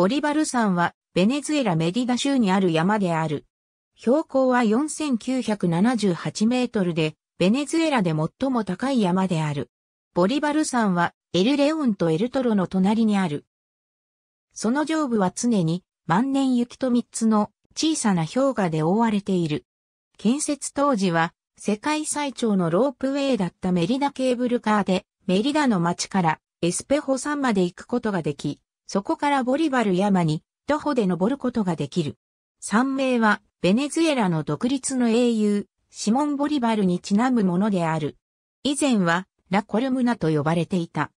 ボリバル山は、ベネズエラメディダ州にある山である。標高は4978メートルで、ベネズエラで最も高い山である。ボリバル山は、エルレオンとエルトロの隣にある。その上部は常に、万年雪と3つの小さな氷河で覆われている。建設当時は、世界最長のロープウェイだったメリダケーブルカーで、メリダの町からエスペホ山まで行くことができ、そこからボリバル山に徒歩で登ることができる。山名は、ベネズエラの独立の英雄、シモン・ボリバルにちなむものである。以前は、ラ・コルムナと呼ばれていた。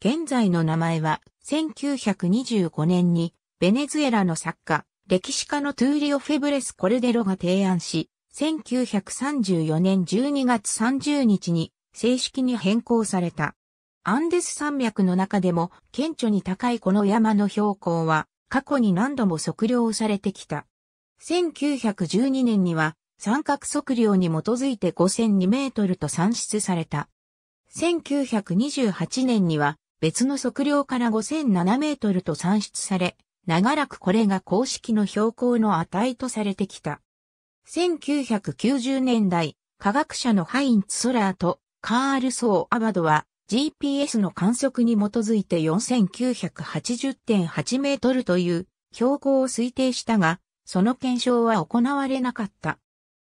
現在の名前は、1925年に、ベネズエラの作家、歴史家のトゥーリオ・フェブレス・コルデロが提案し、1934年12月30日に正式に変更された。アンデス山脈の中でも顕著に高いこの山の標高は過去に何度も測量されてきた。1912年には三角測量に基づいて5002メートルと算出された。1928年には別の測量から5007メートルと算出され、長らくこれが公式の標高の値とされてきた。1990年代、科学者のハインツ・ソラーとカール・ソー・アバドは GPS の観測に基づいて4980.8メートルという標高を推定したが、その検証は行われなかった。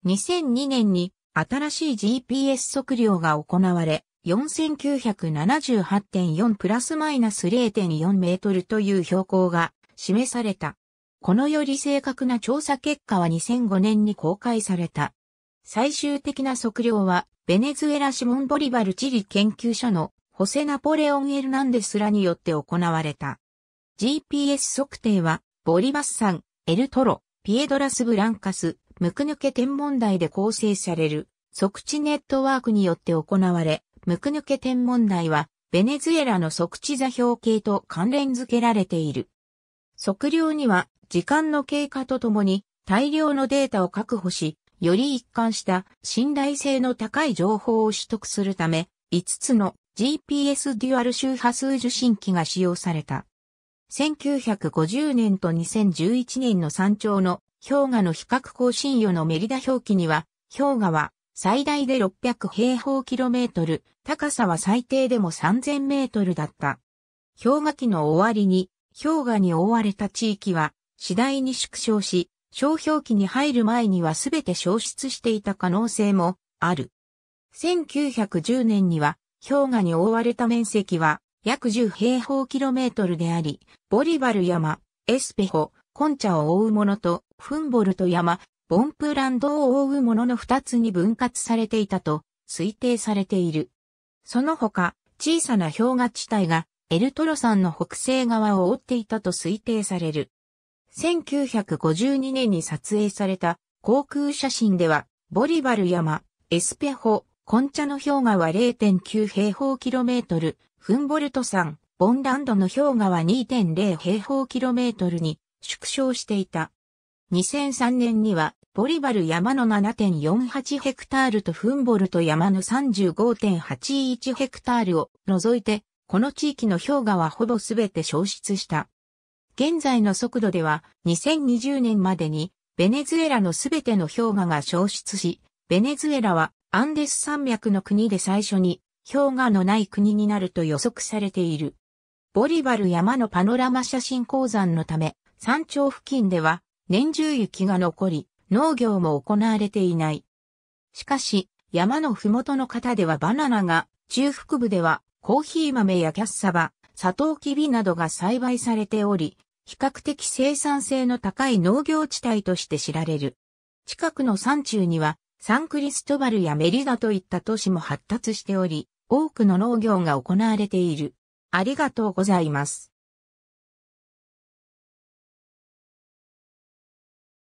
2002年に新しい GPS 測量が行われ、4978.4プラスマイナス0.4メートルという標高が示された。このより正確な調査結果は2005年に公開された。最終的な測量は、ベネズエラシモン・ボリバル・地理研究所のホセ・ナポレオン・エルナンデスらによって行われた。GPS 測定は、ボリバス山、エルトロ、ピエドラス・ブランカス、ムクヌケ天文台で構成される、測地ネットワークによって行われ、ムクヌケ天文台は、ベネズエラの測地座標系と関連付けられている。測量には、時間の経過とともに、大量のデータを確保し、より一貫した信頼性の高い情報を取得するため、5つの GPS デュアル周波数受信機が使用された。1950年と2011年の山頂の氷河の比較更新予のメリダ表記には、氷河は最大で600平方キロメートル、高さは最低でも3000メートルだった。氷河期の終わりに、氷河に覆われた地域は次第に縮小し、商標期に入る前にはすべて消失していた可能性もある。1910年には氷河に覆われた面積は約10平方キロメートルであり、ボリバル山、エスペホ、コンチャを覆うものと、フンボルト山、ボンプランドを覆うものの2つに分割されていたと推定されている。その他、小さな氷河地帯がエルトロ山の北西側を覆っていたと推定される。1952年に撮影された航空写真では、ボリバル山、エスペホ、コンチャの氷河は0.9平方キロメートル、フンボルト山、ボンランドの氷河は2.0平方キロメートルに縮小していた。2003年には、ボリバル山の7.48ヘクタールとフンボルト山の35.81ヘクタールを除いて、この地域の氷河はほぼすべて消失した。現在の速度では2020年までにベネズエラのすべての氷河が消失し、ベネズエラはアンデス山脈の国で最初に氷河のない国になると予測されている。ボリバル山のパノラマ写真鉱山のため、山頂付近では年中雪が残り、農業も行われていない。しかし、山のふもとの方ではバナナが、中腹部ではコーヒー豆やキャッサバ、サトウキビなどが栽培されており、比較的生産性の高い農業地帯として知られる。近くの山中には、サンクリストバルやメリダといった都市も発達しており、多くの農業が行われている。ありがとうございます。